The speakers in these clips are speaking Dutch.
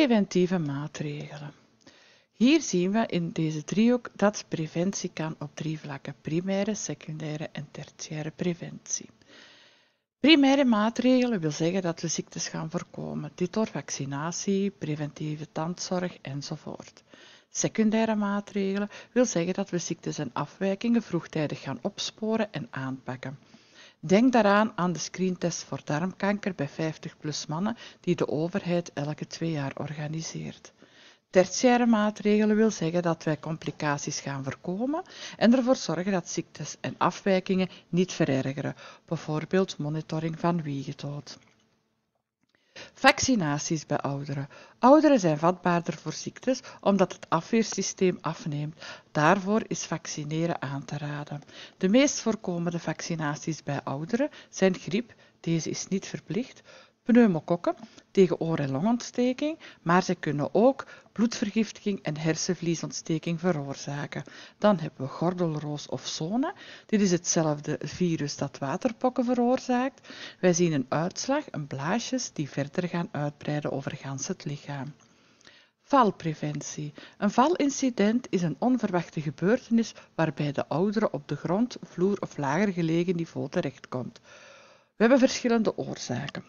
preventieve maatregelen. Hier zien we in deze driehoek dat preventie kan op drie vlakken: primaire, secundaire en tertiaire preventie. Primaire maatregelen wil zeggen dat we ziektes gaan voorkomen, dit door vaccinatie, preventieve tandzorg enzovoort. Secundaire maatregelen wil zeggen dat we ziektes en afwijkingen vroegtijdig gaan opsporen en aanpakken. Denk daaraan aan de screentest voor darmkanker bij 50-plus mannen die de overheid elke twee jaar organiseert. Tertiaire maatregelen wil zeggen dat wij complicaties gaan voorkomen en ervoor zorgen dat ziektes en afwijkingen niet verergeren, bijvoorbeeld monitoring van wiegedood. Vaccinaties bij ouderen. Ouderen zijn vatbaarder voor ziektes omdat het afweersysteem afneemt. Daarvoor is vaccineren aan te raden. De meest voorkomende vaccinaties bij ouderen zijn griep, deze is niet verplicht, pneumokokken tegen oor- en longontsteking, maar ze kunnen ook bloedvergiftiging en hersenvliesontsteking veroorzaken. Dan hebben we gordelroos of zone. Dit is hetzelfde virus dat waterpokken veroorzaakt. Wij zien een uitslag, een blaasjes, die verder gaan uitbreiden over gans het lichaam. Valpreventie. Een valincident is een onverwachte gebeurtenis waarbij de ouderen op de grond, vloer of lager gelegen niveau terechtkomt. We hebben verschillende oorzaken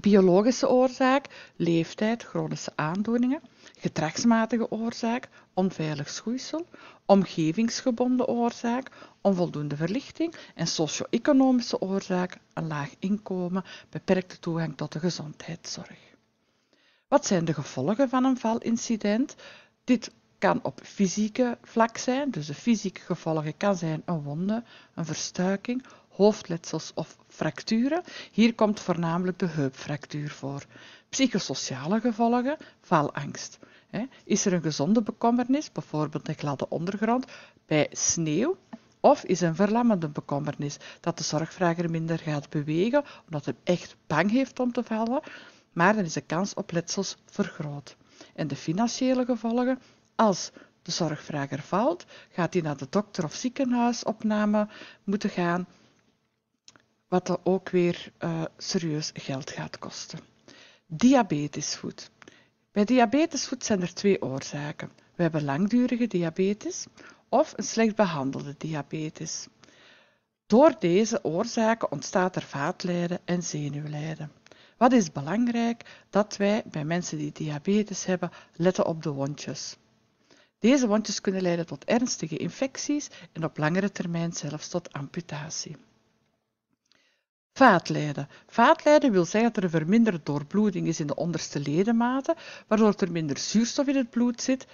biologische oorzaak, leeftijd, chronische aandoeningen, gedragsmatige oorzaak, onveilig schoeisel, omgevingsgebonden oorzaak, onvoldoende verlichting en socio-economische oorzaak, een laag inkomen, beperkte toegang tot de gezondheidszorg. Wat zijn de gevolgen van een valincident? Dit kan op fysieke vlak zijn, dus de fysieke gevolgen kan zijn een wonde, een verstuiking, hoofdletsels of fracturen. Hier komt voornamelijk de heupfractuur voor. Psychosociale gevolgen, faalangst. Is er een gezonde bekommernis, bijvoorbeeld een gladde ondergrond, bij sneeuw? Of is een verlammende bekommernis dat de zorgvrager minder gaat bewegen omdat hij echt bang heeft om te vallen, maar dan is de kans op letsels vergroot. En de financiële gevolgen, als de zorgvrager valt, gaat hij naar de dokter of ziekenhuisopname moeten gaan, wat er ook weer uh, serieus geld gaat kosten. Diabetesvoet. Bij diabetesvoet zijn er twee oorzaken. We hebben langdurige diabetes of een slecht behandelde diabetes. Door deze oorzaken ontstaat er vaatlijden en zenuwlijden. Wat is belangrijk? Dat wij bij mensen die diabetes hebben letten op de wondjes. Deze wondjes kunnen leiden tot ernstige infecties en op langere termijn zelfs tot amputatie. Vaatlijden. Vaatlijden wil zeggen dat er een verminderde doorbloeding is in de onderste ledematen, waardoor er minder zuurstof in het bloed zit.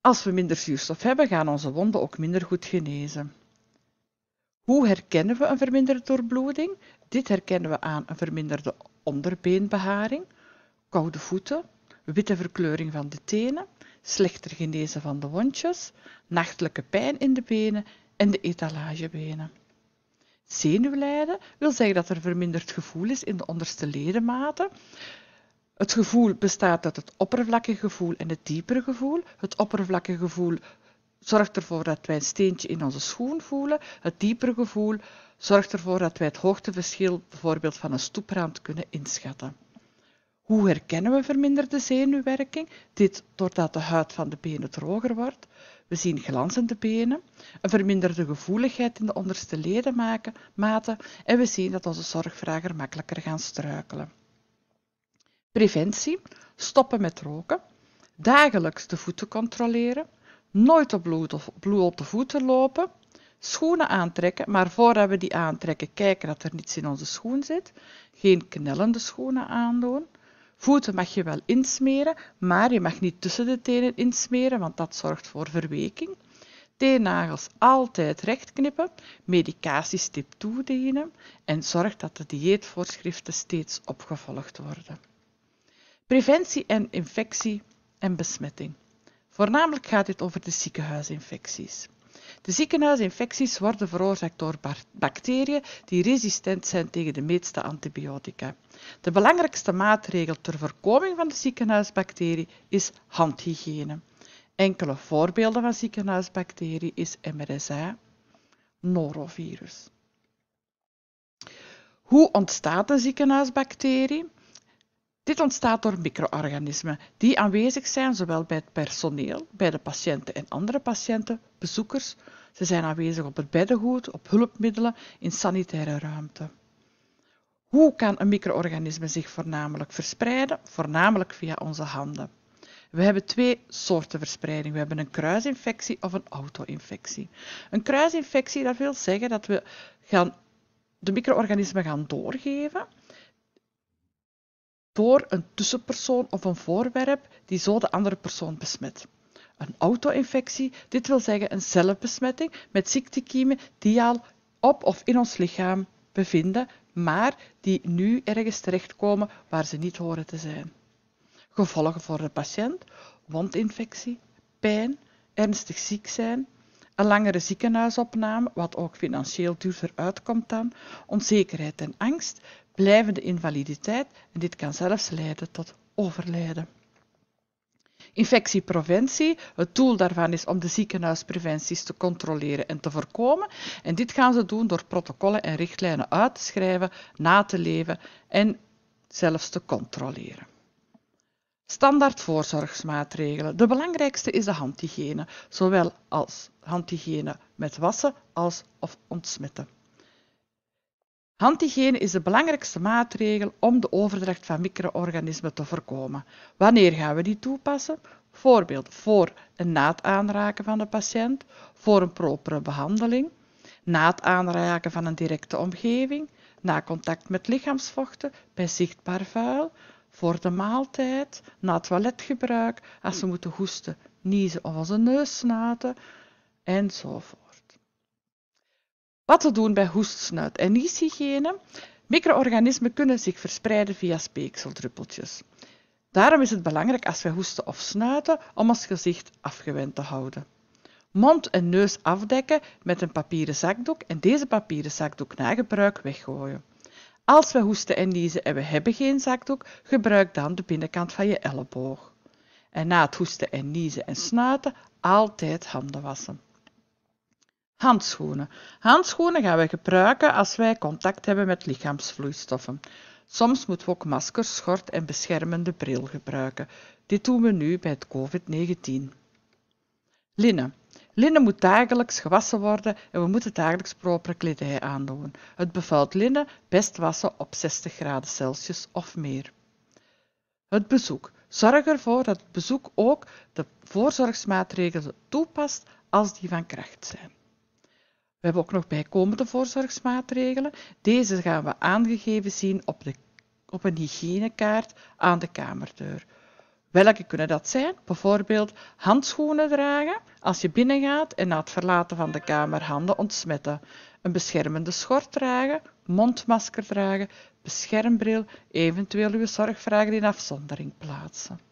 Als we minder zuurstof hebben, gaan onze wonden ook minder goed genezen. Hoe herkennen we een verminderde doorbloeding? Dit herkennen we aan een verminderde onderbeenbeharing, koude voeten, witte verkleuring van de tenen, slechter genezen van de wondjes, nachtelijke pijn in de benen en de etalagebenen. Zenuwlijden wil zeggen dat er verminderd gevoel is in de onderste ledematen. Het gevoel bestaat uit het oppervlakkige gevoel en het diepere gevoel. Het oppervlakkige gevoel zorgt ervoor dat wij een steentje in onze schoen voelen. Het diepere gevoel zorgt ervoor dat wij het hoogteverschil bijvoorbeeld van een stoepraam kunnen inschatten. Hoe herkennen we verminderde zenuwwerking? Dit doordat de huid van de benen droger wordt, we zien glanzende benen, een verminderde gevoeligheid in de onderste ledematen en we zien dat onze zorgvrager makkelijker gaan struikelen. Preventie, stoppen met roken, dagelijks de voeten controleren, nooit op bloed, of bloed op de voeten lopen, schoenen aantrekken, maar voordat we die aantrekken kijken dat er niets in onze schoen zit, geen knellende schoenen aandoen, Voeten mag je wel insmeren, maar je mag niet tussen de tenen insmeren, want dat zorgt voor verweking. Teennagels altijd recht knippen, medicaties tip toedienen en zorg dat de dieetvoorschriften steeds opgevolgd worden. Preventie en infectie en besmetting. Voornamelijk gaat dit over de ziekenhuisinfecties. De ziekenhuisinfecties worden veroorzaakt door bacteriën die resistent zijn tegen de meeste antibiotica. De belangrijkste maatregel ter voorkoming van de ziekenhuisbacterie is handhygiëne. Enkele voorbeelden van ziekenhuisbacterie is MRSA, norovirus. Hoe ontstaat een ziekenhuisbacterie? Dit ontstaat door micro-organismen die aanwezig zijn zowel bij het personeel, bij de patiënten en andere patiënten, bezoekers. Ze zijn aanwezig op het beddengoed, op hulpmiddelen, in sanitaire ruimte. Hoe kan een micro-organisme zich voornamelijk verspreiden? Voornamelijk via onze handen. We hebben twee soorten verspreiding. We hebben een kruisinfectie of een auto-infectie. Een kruisinfectie dat wil zeggen dat we gaan, de micro-organismen gaan doorgeven door een tussenpersoon of een voorwerp die zo de andere persoon besmet. Een auto-infectie, dit wil zeggen een zelfbesmetting met ziektekiemen die al op of in ons lichaam bevinden, maar die nu ergens terechtkomen waar ze niet horen te zijn. Gevolgen voor de patiënt, wondinfectie, pijn, ernstig ziek zijn, een langere ziekenhuisopname, wat ook financieel duurder uitkomt dan, onzekerheid en angst, blijvende invaliditeit en dit kan zelfs leiden tot overlijden. Infectiepreventie, het doel daarvan is om de ziekenhuispreventies te controleren en te voorkomen. En dit gaan ze doen door protocollen en richtlijnen uit te schrijven, na te leven en zelfs te controleren. Standaard voorzorgsmaatregelen. De belangrijkste is de handhygiëne, zowel als handhygiëne met wassen als of ontsmetten. Handhygiëne is de belangrijkste maatregel om de overdracht van micro-organismen te voorkomen. Wanneer gaan we die toepassen? Voorbeeld voor een naad aanraken van de patiënt, voor een propere behandeling, na het aanraken van een directe omgeving, na contact met lichaamsvochten, bij zichtbaar vuil, voor de maaltijd, na toiletgebruik, als we moeten hoesten, niezen of onze neus snaten, enzovoort. Wat te doen bij hoestsnuit en nieshygiëne? Micro-organismen kunnen zich verspreiden via speekseldruppeltjes. Daarom is het belangrijk als we hoesten of snuiten om ons gezicht afgewend te houden. Mond en neus afdekken met een papieren zakdoek en deze papieren zakdoek na gebruik weggooien. Als we hoesten en niezen en we hebben geen zakdoek, gebruik dan de binnenkant van je elleboog. En na het hoesten en niezen en snuiten, altijd handen wassen. Handschoenen. Handschoenen gaan we gebruiken als wij contact hebben met lichaamsvloeistoffen. Soms moeten we ook maskers, schort en beschermende bril gebruiken. Dit doen we nu bij het COVID-19. Linnen. Linnen moet dagelijks gewassen worden en we moeten dagelijks propere kledij aandoen. Het bevuild linnen best wassen op 60 graden Celsius of meer. Het bezoek. Zorg ervoor dat het bezoek ook de voorzorgsmaatregelen toepast als die van kracht zijn. We hebben ook nog bijkomende voorzorgsmaatregelen. Deze gaan we aangegeven zien op, de, op een hygiënekaart aan de kamerdeur. Welke kunnen dat zijn? Bijvoorbeeld handschoenen dragen als je binnengaat en na het verlaten van de kamer handen ontsmetten. Een beschermende schort dragen, mondmasker dragen, beschermbril, eventueel uw zorgvragen in afzondering plaatsen.